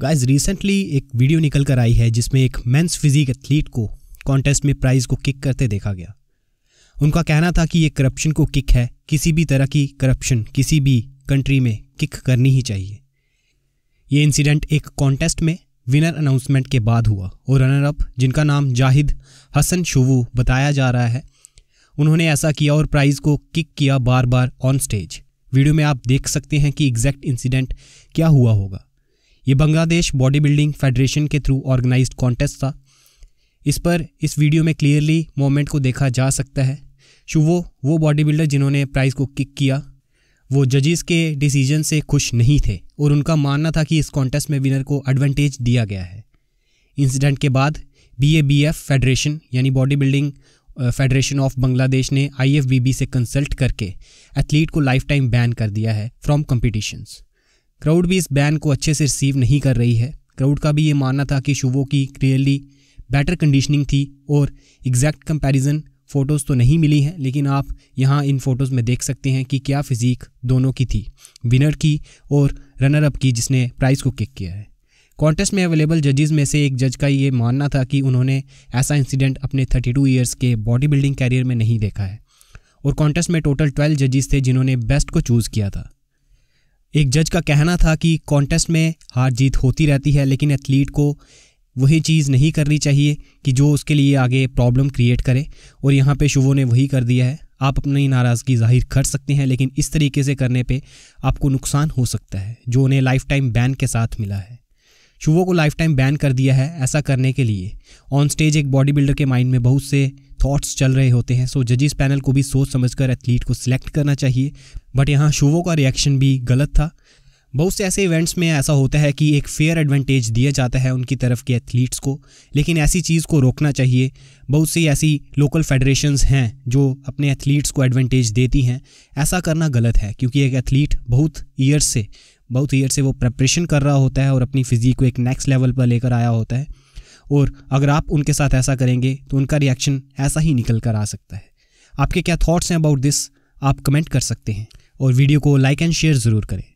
guys recently एक video निकल कर आई है जिसमें एक मेंस फिजिक एथलीट को कॉन्टेस्ट में प्राइज को किक करते देखा गया उनका कहना था कि ये करप्शन को किक है किसी भी तरह की करप्शन किसी भी कंट्री में किक करनी ही चाहिए ये इंसिडेंट एक कॉन्टेस्ट में विनर अनाउंसमेंट के बाद हुआ और रनर अप जिनका नाम जाहिद हसन शुवू बताया जा रहा है उन्होंने ऐसा किया और प्राइज़ को किक किया बार बार ऑन स्टेज वीडियो में आप देख सकते हैं कि एग्जैक्ट इंसिडेंट क्या हुआ होगा ये बांग्लादेश बॉडी बिल्डिंग फेडरेशन के थ्रू ऑर्गेनाइज कॉन्टेस्ट था इस पर इस वीडियो में क्लियरली मोमेंट को देखा जा सकता है शुभो वो बॉडी बिल्डर जिन्होंने प्राइज़ को किक किया वो जजेस के डिसीजन से खुश नहीं थे और उनका मानना था कि इस कॉन्टेस्ट में विनर को एडवांटेज दिया गया है इंसिडेंट के बाद B A B F federation यानी body building federation of Bangladesh ने आई एफ बी बी से कंसल्ट करके एथलीट को लाइफ टाइम बैन कर दिया है फ्रॉम कम्पिटिशन्स क्राउड भी इस बैन को अच्छे से रिसीव नहीं कर रही है क्राउड का भी ये मानना था कि शुवो की क्लियरली बेटर कंडीशनिंग थी और एग्जैक्ट कंपैरिजन फ़ोटोज़ तो नहीं मिली हैं लेकिन आप यहाँ इन फ़ोटोज़ में देख सकते हैं कि क्या फिज़ीक दोनों की थी विनर की और रनर अप की जिसने प्राइज़ को किक किया है कॉन्टेस्ट में अवेलेबल जजेस में से एक जज का ये मानना था कि उन्होंने ऐसा इंसिडेंट अपने 32 ईयर्स के बॉडी बिल्डिंग कैरियर में नहीं देखा है और कॉन्टेस्ट में टोटल 12 जजेस थे जिन्होंने बेस्ट को चूज़ किया था एक जज का कहना था कि कॉन्टेस्ट में हार जीत होती रहती है लेकिन एथलीट को वही चीज़ नहीं करनी चाहिए कि जो उसके लिए आगे प्रॉब्लम क्रिएट करे और यहाँ पे शुभो ने वही कर दिया है आप अपनी नाराज़गी जाहिर कर सकते हैं लेकिन इस तरीके से करने पे आपको नुकसान हो सकता है जो उन्हें लाइफ टाइम बैन के साथ मिला है शुभो को लाइफ टाइम बैन कर दिया है ऐसा करने के लिए ऑन स्टेज एक बॉडी बिल्डर के माइंड में बहुत से थॉट्स चल रहे होते हैं सो जजेस पैनल को भी सोच समझकर एथलीट को सिलेक्ट करना चाहिए बट यहाँ शुवो का रिएक्शन भी गलत था बहुत से ऐसे इवेंट्स में ऐसा होता है कि एक फेयर एडवांटेज दिया जाता है उनकी तरफ के एथलीट्स को लेकिन ऐसी चीज़ को रोकना चाहिए बहुत सी ऐसी लोकल फेडरेशंस हैं जो अपने एथलीट्स को एडवांटेज देती हैं ऐसा करना गलत है क्योंकि एक एथलीट बहुत ईयर्स से बहुत ईयर से वो प्रेपरेशन कर रहा होता है और अपनी फिजिक को एक नेक्स्ट लेवल पर लेकर आया होता है और अगर आप उनके साथ ऐसा करेंगे तो उनका रिएक्शन ऐसा ही निकल कर आ सकता है आपके क्या थॉट्स हैं अबाउट दिस आप कमेंट कर सकते हैं और वीडियो को लाइक एंड शेयर ज़रूर करें